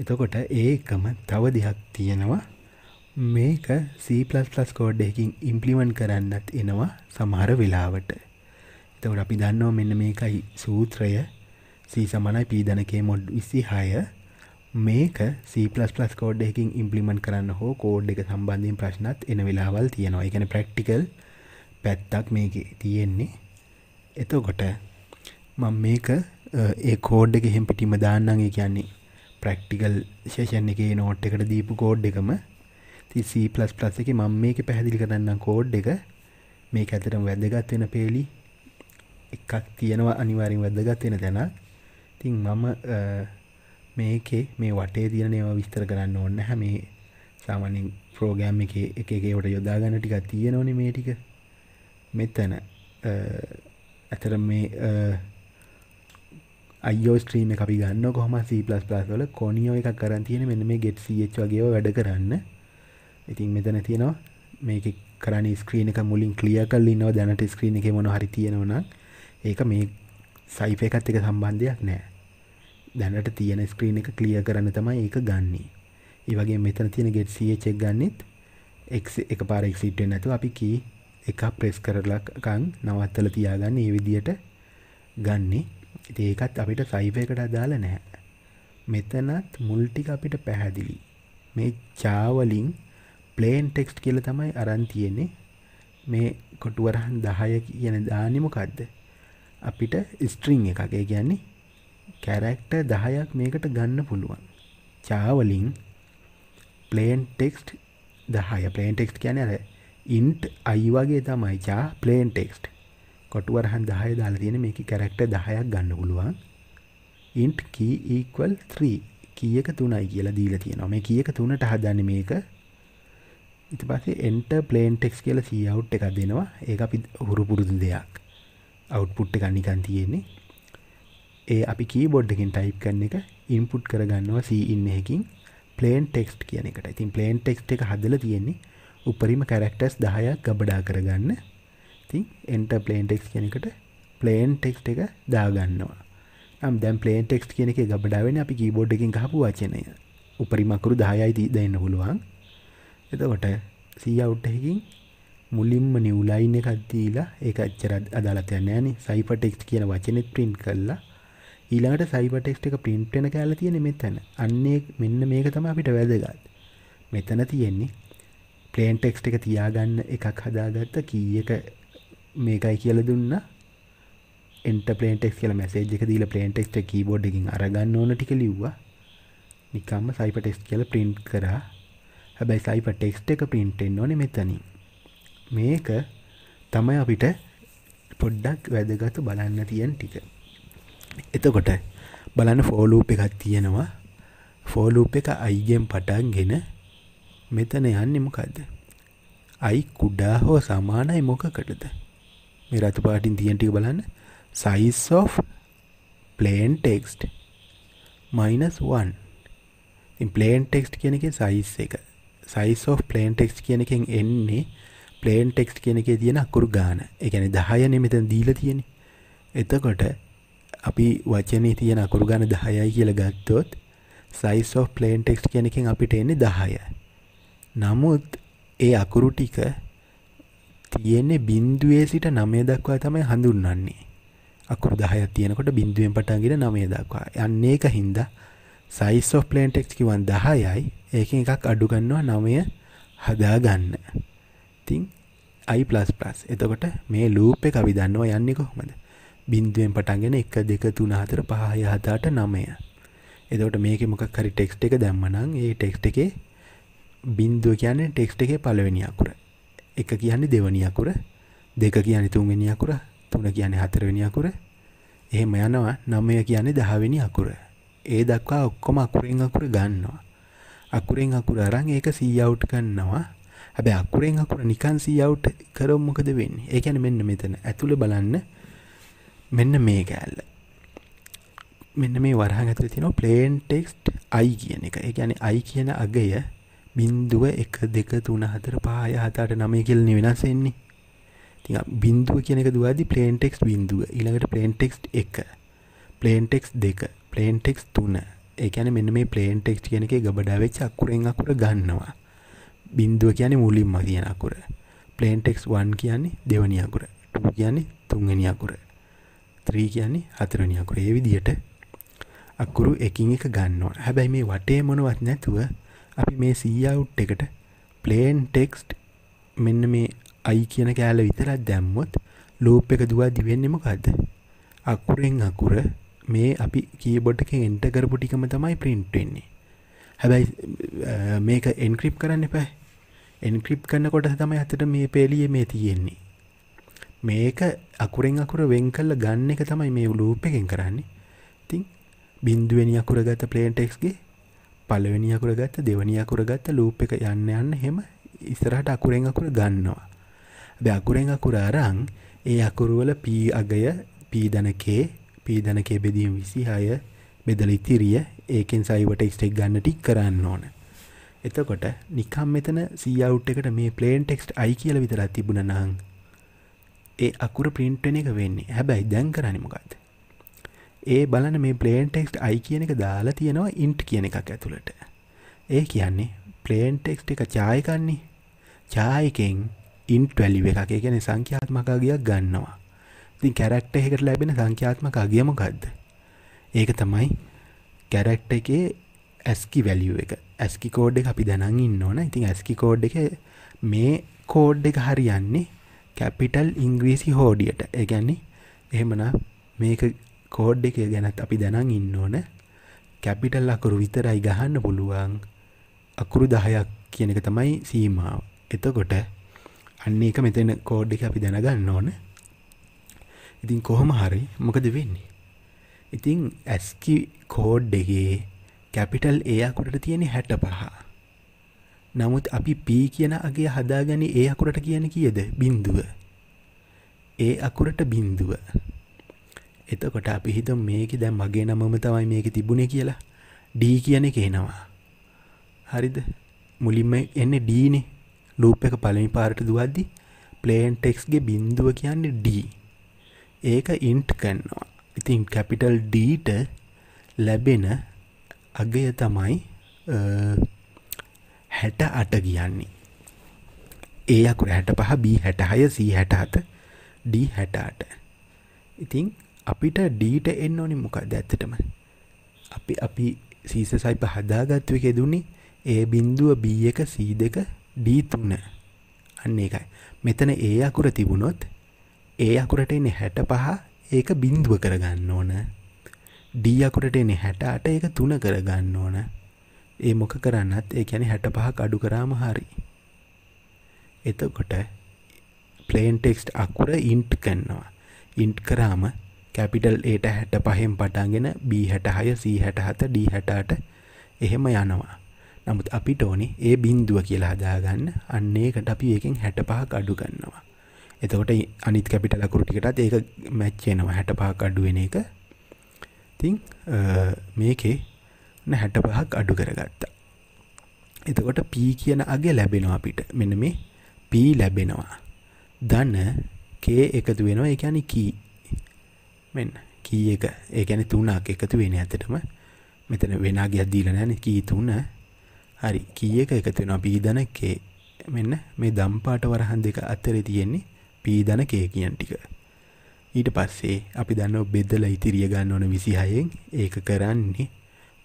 එතකොට ඒකම තව දෙයක් තියෙනවා මේක සීලස් කෝඩ් එකින් ඉම්පලිවන් කරන්නත් එනවා සමහර වෙලාවට එතවට අපි දන්නවා මෙන්න මේකයි සූත්‍රය සී සමනයි පීදනකේ මොඩ් විසි හය මේක C++ කෝඩ් එකකින් ඉම්පලිමන්ට් කරන්න හෝ කෝඩ් එක සම්බන්ධින් ප්‍රශ්නත් එන වෙලාවල් තියෙනවා එකන ප්‍රක්ටිකල් පැත්තක් මේක තියෙන්නේ එතකොට මං මේක ඒ කෝඩ් එක හෙම පිටිම දාන්නගේ කියන්නේ ප්‍රක්ටිකල් ශේෂන් එක නෝට් එකට දීපු කෝඩ් එකම C++ එක මං මේක පැහැදිලි කරන්න කෝඩ් එක මේක ඇතරම් වැදගත් වෙන පේලි එකක් තියෙනවා අනිවාරින් වැදගත් වෙන තැන තින් මම මේකේ මේ වටේ තියෙන ඒවා විස්තර කරන්න ඕන්න නැහැ මේ සාමාන්‍යයෙන් ප්‍රෝගෑම් එකේ එක එකේවට යොදා ගන්න ටිකක් තියෙනවනේ මේ ටික මෙතන ඇතර මේ අයෝ ස්ත්‍රීම අපි ගන්න කොහම සීපලස්ලාස්වල කොනියෝ එකක් කරන් තියෙන මෙන්න මේ ගෙට් සච් වගේ වැඩ කරන්න ඉතින් මෙතන තියෙනවා මේක කරන්න ස්ක්‍රීන එක මුලින් කලිය කල් ඉන්නව දැනට ස්ක්‍රීන එක මොන හරි තියෙනවනම් ඒක මේ සයිප එකත් එක සම්බන්ධයක් නෑ දැනට තියෙන ස්ක්‍රීන් එක ක්ලිය කරන්න තමයි ඒක ගන්නේ ඒවගේ මෙතන තියෙන ගෙට් සචෙක් ගන්නෙත් එක පාරෙක් සිට්ෙන් නැතු අපි කී එක ප්‍රෙස් කරලකං නවත්තල තියාගන්න ඒ විදියට ගන්නේ ඒකත් අපිට සයිපයකට අදාල නැහැ මෙතනත් මුල්ටික අපිට පැහැදිලි මේ චාවලින් ප්ලේන් ටෙක්ස්් කියල තමයි අරන් තියෙන්නේ මේ කොටුවරහන් දහය කියන දානමකක්ද අපිට ස්ට්‍රිං එකගේ කියන්නේ කැරැක්ට දහයක් මේකට ගන්න පුළුවන් චාවලින් පලේන් ටෙක්ස්ට් දහය පලේන් ටෙක්ස්් කියන ඇර ඉන්ට් අයි වගේ තමයි චා පලේන් ටෙක්ස්ට් කොටුවරහන් දහය දාලා තියෙන මේක කැරෙක්ට දහයක් ගන්න පුළුවන් ඉන්ට් කීඊවල් 3 කියක තුනයි කියලා දීලා තියෙනවා මේ කියක තුනට හදන්න මේක ඉති පස්සේ එන්ට පලේන් ටෙක්ස් කියලා සීවුට් එකක් දෙනවා ඒ අපි හුරු පුරුදු දෙයක් අවුට්පුට් එක නිකන් තියෙන්නේ ඒ අපි කීබොඩ්ඩකින් ටයිප් කරන එක ඉන්පුට් කරගන්නවා සීඉන්න එකින් පලේන් ටෙක්ස්ට් කියන එකට ඉතින් පලේන් ටෙක්ස්් එක හදල තියෙන්නේ උපරිම කැරක්ටස් දහයක් ගබඩා කරගන්න තින් එන්ට පලේන්ටෙක්ස් කෙනෙකට පලේන් ටෙක්ස්් එක දාගන්නවා නම් දැම් පලේන් ටෙක්ස් කියන එක ගබඩාවෙන අපි කීබෝඩ් එකින් හපු වචනය උපරිමකරු දහයයිදී දෙන්න පුළුවන් එතකොට සීවට්හකින් මුලින්ම නිවලයින එකත්දීලා ඒ අච්චර අදාලතයන්න යන සයිපටෙක්ස් කියන වචනෙත් ප්‍රින්් කරලා ඊළඟට සයිබටෙක්් එක පින්ට්ටන කාල තියෙන මෙතැන අන්නේ මෙන්න මේක තම අපිට වැදගත් මෙතන තියෙන්නේ පලේන්ටෙක්ස්ට එක තියාගන්න එකක් හදාගත්ත කීයක මේකයි කියල දුන්න එන්ටපලේටෙක් කියල මැසේජ් එක දීල පලේන්ටෙක්ට කීබෝඩ් එකින් අරගන්න ඕන ටික ලිව්වා නිකම්ම සයිපටෙක්ස් කියල පින්ට් කරා හැබැයි සයිපටෙක්ස්ට එක පින්ටෙන් ඕන මෙතනින් මේක තමයි අපිට පොඩ්ඩක් වැදගත බලන්න තියන් ටික එතකොට බලන්න ෆෝලූප එකක් තියෙනවා ෆෝලූප එක අයිගෙන් පටන් ගෙන මෙතන යන්නේ මොකක්ද අයි කුඩා හෝ සමානයි මොකකටද මේ රතු පාටින් තියෙන ටික බලන්න size of plain text minus 1 ඉතින් plain text කියන එකේ size එක size of plain text කියන එකෙන් එන්නේ plain text කියන එකේ තියෙන අකුරු ගාන. ඒ කියන්නේ 10 නේ මෙතන දීලා තියෙන්නේ. එතකොට අපි වචනේ තියෙන අකුරු ගණ 10යි කියලා ගත්තොත් size of plain text කියන එකෙන් අපිට එන්නේ 10. නමුත් ඒ අකුරු ටික තියෙන්නේ බිඳුවේ සිට 9 දක්වා තමයි හඳුන්වන්නේ. අකුරු 10ක් තියෙනකොට බිඳුවෙන් පටන් ගෙන 9 දක්වා. යන්නේ ඒක හින්දා size of plain text කිව්වන් 10යි. ඒකෙන් එකක් අඩු ගන්නවා 9 හදා ගන්න. ඉතින් i++ එතකොට මේ loop එක අපි දන්නවා යන්නේ කොහොමද? බින්දුවෙන් පටන්ගෙන එක දෙක තුනාහතර පහය හදාට නමය එදවට මේක මොකක් හරි ටෙක්ස්් එක දැම්මනං ඒ ටෙක්ස්් එකේ බින්දුව කියන්නේ ටෙක්ස්් එකේ පලවෙනිියකුර එක කියන්නේ දෙවනියකුර දෙක කියන්නේ තුන්වෙනිියකුර තුන කියන්නේ හතරවෙනිියකුර එහෙම යනවා නමය කියන්නේ දහවෙනි අකුර ඒ දක්වා ඔක්කොම අකුරෙන් අකුර ගන්නවා අකුරෙන් අකුර අරං ඒක සීයවට් ගන්නවා හැබැ අකුරෙන් අකුර නිකන් සීයවට් කරොම්මකද වෙන්න ඒකැන මෙන්න මෙතන ඇතුළ බලන්න මෙන්න මේ කෑල්ල මෙන්න මේ වරහ ඇතුල තින ප්ලේන් ටෙක්ස්ට් අයි කියන එක ඒ ගැන අයි කියන අගය බින්දුව එක දෙක තුන හතර පාය හතාට නමය කියලන වෙනසෙන්නේ ති බින්දුව කියනක දවාද ප්ලේන්ටෙක්ස් බින්දුව ඉළඟට ප්ලේන්ටෙක්ස් එක ප්ලේන්ටෙක්ස් දෙක ප්ලේන්ටෙක්ස් තුන ඒකන මෙන්න මේ ප්ලේන්ටෙක්ස් කියන එක ගබඩාවෙච් අකුරෙන් අකුර ගන්නවා බින්දුව කියන්නේ මුලින්ම කියන අකුර ප්ලේන්ටෙක්ස් වන් කියන්නේ දෙවනි අකුර කියන්නේ තුන්ගනි අකුර ත්‍රී කියන්නේ හතරනි අකුර ඒ විදිහට අකුරු එකින් එක ගන්නවා හැබැයි මේ වටේ මොනවත් නැතුව අපි මේ සීඅවුට් එකට ප්ලේන් ටෙක්ස්ට් මෙන්න මේ අයි කියන කෑල්ල විතරක් දැම්මොත් ලූප් එක දුවද්දි වෙන්නේ මොකද්ද අකුරෙන් අකුර මේ අපි කීබෝඩ් එකෙන් එන්ටර් කරපු ටිකම තමයි print වෙන්නේ හැබැයි මේක එන්ක්‍රිප්ට් කරන්න එපා එන්ක්‍රිප්ට් කරනකොට තමයි අතට මේ පෙළිය මේ තියෙන්නේ මේක අකුරෙන් අකුර වෙන් කල්ල ගන්න එක තමයි මේ ලූප එකෙන් කරන්නේ තින් බින්දුවනි අකුර ගත ප්ලේන්ටෙක්ස්ගේ පලවෙනි අකුර ගත්ත දෙවනි අකුර ගත්ත ලූප එක යන්න යන්න හෙම ඉස්සරහට අකුරෙන් අකුර ගන්නවා බ අකුරෙන් අකුර අරං ඒ අකුරුවල පී අගය පීදනකේ පීදනකේ බෙදීම් විසි හය බෙදල ඉතිරිය ඒකෙන් සයිවට එක්ස්ටෙක් ගන්න ටික් කරන්න ඕන එතකොට නිකම් මෙතන සීවට් එකට මේ ප්ලේන් ටෙක්ස්ට අයි කියල විතරත් තිබුණ නං ඒ අකුර පින්ට්ෙන එක වෙන්නේ හැබැයි දැන් කරනිමකක්ද ඒ බලන මේ පලේන්ටෙක්ස්් අයි කියන එක දාලා තියෙනවා ඉන්ට් කියන එකක් ඇතුළට ඒ කියන්නේ පලේන්ටෙක්ස්් එක චායකන්නේ චායකෙන් ඉන්ට වැලිව එකේ ගැන සංඛ්‍යාත්මකාගයක් ගන්නවා ති කැරක්ට එකට ලැබෙන සංඛ්‍යාත්මක අගියම ගද්ද ඒක තමයි කැරක්ට එකේ ඇස්කි වැලිය එක ඇස්කි කෝඩ් එක අපි දැනන් ඉන්න ඕන ඉතින් ඇස්කි කෝඩ් එක මේ කෝඩ් එක හරි යන්නේ කැපිටල් ඉංග්‍රීසි හෝඩියට ඒගැන්නේ එහෙමන මේක කෝඩ් එක ගැනත් අපි දැනන් ඉන්න ඕන කැපිටල් අකුරු විතරයි ගහන්න පුළුවන් අකුරු දහයක් කියන එක තමයි සීමාව එතකොට අන්න එක මෙතන කෝඩ් එක අපි දැනගන්න ඕන ඉතින් කොහොම හරි මොකද වෙන්නේ ඉතිං ඇස්කි කෝඩ් එකේ කැපිටල් ඒ අකුරට තියෙන හැට පහා නමුත් අපි P කියන අගේ හදාගනි ඒ අකුරට කියන කියද බින්දුව. ඒ අකුරට බින්දුව. එතකොට අපි හිත මේක දැන් මගේ නමම තමයි මේක තිබුණේ කියලා D කියන එක එනවා. හරිද? මුලින්ම එන්නේ D නේ. ලූප් එක පළවෙනි පාරට දුවද්දි ප්ලේන් ටෙක්ස් ගේ බින්දුව කියන්නේ D. ඒක ඉන්ට් කරනවා. ඉතින් කැපිටල් D ට ලැබෙන අගය තමයි හැට අට කියන්නේ. ඒ අකුර හැට පහ බී හැට හය සී හැට හත ඩී හැට අට. ඉතිං අපිට ඩීට එන්න ඕනි මොකක්ද ඇත්තටම. අපි අපි සීස සයිප හදාගත්ව කෙදුන්නේ ඒ බින්දුව බී එක සී දෙක ඩීතුන්න අන්න එකයි. මෙතන ඒ අකුර තිබුණොත් ඒ අකුරට එන හැට පහ ඒක බින්දුව කරගන්න ඕන. ඩී අකුරට එන හැට අට ඒක තුන කරගන්න ඕන. ඒ මොක කරන්නත් ඒ ගැන හැට පහක් අඩු කරාම හරි එතකොට ප්ලේන්ටෙක්ස්ට අකුර ඉන්ට් කන්නවා ඉන්ට් කරාම කැපිටල් ඒට හැට පහෙන් පටන්ගෙන බී හැට හය සී හැට හත ඩී හැටාට එහෙම යනවා නමුත් අපිට ඕනේ ඒ බින්දුව කියලා හදාගන්න අන්නේකට අපි ඒකෙන් හැට පහක් අඩු ගන්නවා එතකොට අනිත් කැපිට ලකුරටිකටත් ඒක මැච්චේනවා හැට පහක් අඩුවෙන එක තිං මේකේ න හැට පහක් අඩු කරගත්තා එතකොට පී කියන අගේ ලැබෙනවා අපිට මෙන මේ පී ලැබෙනවා දන්න කේ එකතු වෙනවා එකැනි කී මෙන්න කී එක ඒකැන තුනක් එකතු වෙන ඇතටම මෙතන වෙනා ගියත් දීල නෑන කී තුන්න හරි කී එක එකතු වෙනවා පීදන කේ මෙන්න මේ දම්පාට වරහන් දෙක අත්තර තියෙන්නේ පීදන කේ කියන් ටික ඊට පස්සේ අපි දන්න බෙද්දල ඉතිරිය ගන්න ඕන විසිහයෙන් ඒක කරන්නේ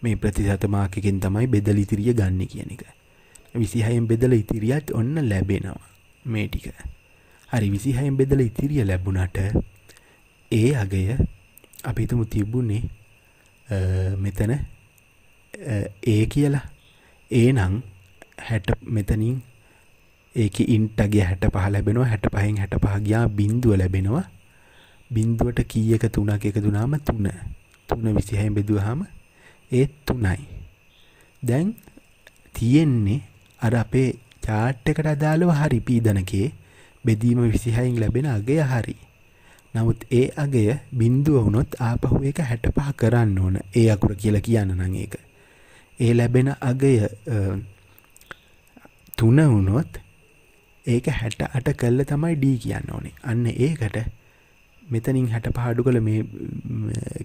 මේ ප්‍රතිශතමාකකින් තමයි බෙදල ඉතිරිය ගන්න කියන එක විසිහයෙන් බෙදල ඉතිරියත් ඔන්න ලැබෙනවා මේ ටික හරි විසිහයෙන් බෙදල ඉතිරිය ලැබුණට ඒ අගය අපිතුමු තිබ්බුන්නේ මෙතන ඒ කියලා ඒ නං හැට මෙතනින් ඒක ඉන්ටගේ හැට පහ ලැබෙනවා හැට පහෙන් හැට පහගයා බින්දුව ලැබෙනවා බින්දුවට කීයක තුනක් එක දුනාම තුන තුන විසිහයෙන් බෙදුවහම ඒත් තුනයි. දැන් තියෙන්නේ අර අපේ චාට් එකට අදාළව හරි පීඩනකේ බෙදීම 26න් ලැබෙන අගය හරි. නමුත් ඒ අගය බිඳුව වුණොත් ආපහු ඒක 65 කරන්න ඕන. ඒ අකුර කියලා කියන්න නම් ඒක. ඒ ලැබෙන අගය තුන වුණොත් ඒක 68 කළා තමයි D කියන්න ඕනේ. අන්න ඒකට මෙතනින් 65 අඩු කළ මේ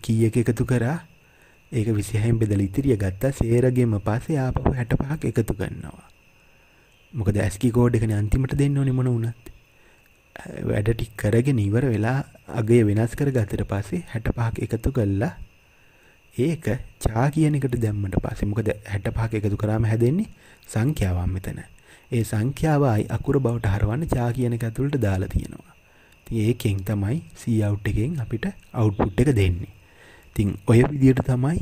කීයක එකතු කරා ඒක විසිහයිම් බෙදල ඉතිරිය ගත්තා සේරගේම පස්සේ ආපහු හැට පහක් එකතු ගන්නවා මොක දැස්කි කෝඩ් එකන අන්තිමට දෙන්න නිමන වුණත් වැඩ ටික් කරගෙන ඉවර වෙලා අගේ වෙනස් කර ගතට පස්සේ හැට පහක් එකතු කල්ලා ඒක චා කියනකට දැම්මට පස්සේ මොකද හැට පහක් එකතු කරාම හැදෙන්නේ සංඛ්‍යාවන් මෙතන ඒ සංඛ්‍යාවයි අකුර බවට හරවන්න චා කියන එක ඇතුළට දාලා තියෙනවා ඒකෙන් තමයි සී අවුට් එකෙන් අපිට අවුට්පුට් එක දෙන්නේ තින් ඔය විදියට තමයි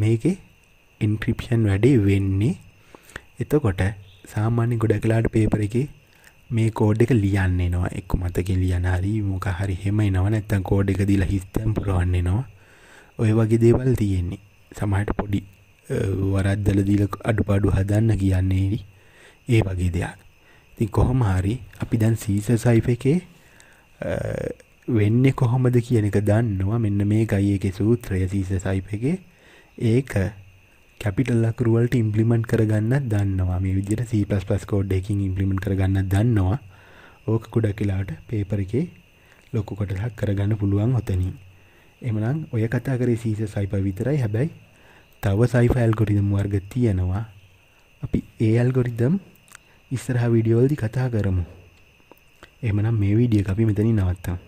මේකේ ඉන්ක්‍රිප්ෂන් වැඩේ වෙන්නේ එතකොට සාමාන්‍ය ගොඩ කලාට පේපර එක මේ කෝඩ් එක ලියන්න නවා එක් මතක ලියන හරි මොක හරි හෙම එනව නැත්තන් කෝඩ් එක දීලා හිස්තැම් පුරවන්නේ නවා ඔය වගේ දේවල් තියෙන්නේ සමහට පොඩි වරද්දල දීල අඩුපාඩු හදන්න කියන්නේ ඒ වගේ දෙයක් ති කොහොම හරි අපි දැන් සීස සයිප එකේ වෙන්නේ කොහොමද කියන එක දන්නවා මෙන්න මේ ගයියගේ සූත්‍රය සීස සයිපගේ ඒක කැපිටල් අකරුවලට ඉම්පලිමන්ට් කරගන්න දන්නවා මේ විදිහට C++ කෝඩ් එකකින් ඉම්පලිමන්ට් කරගන්න දන්නවා ඕක ගොඩක් වෙලාවට පේපර් එකේ ලොකු කොටසක් කරගන්න පුළුවන් ඔතනින් එමනම් ඔය කතා කරේ සීස සයිප විතරයි හැබැයි තව සයිෆ ඇල්ගොරිදම් වර්ග තියෙනවා අපි ඒ ඇල්ගොරිදම් ඉස්සරහ වීඩියෝල්දි කතා කරමු එමනම් මේ වීඩිය අපි මෙතනි නවත්තම්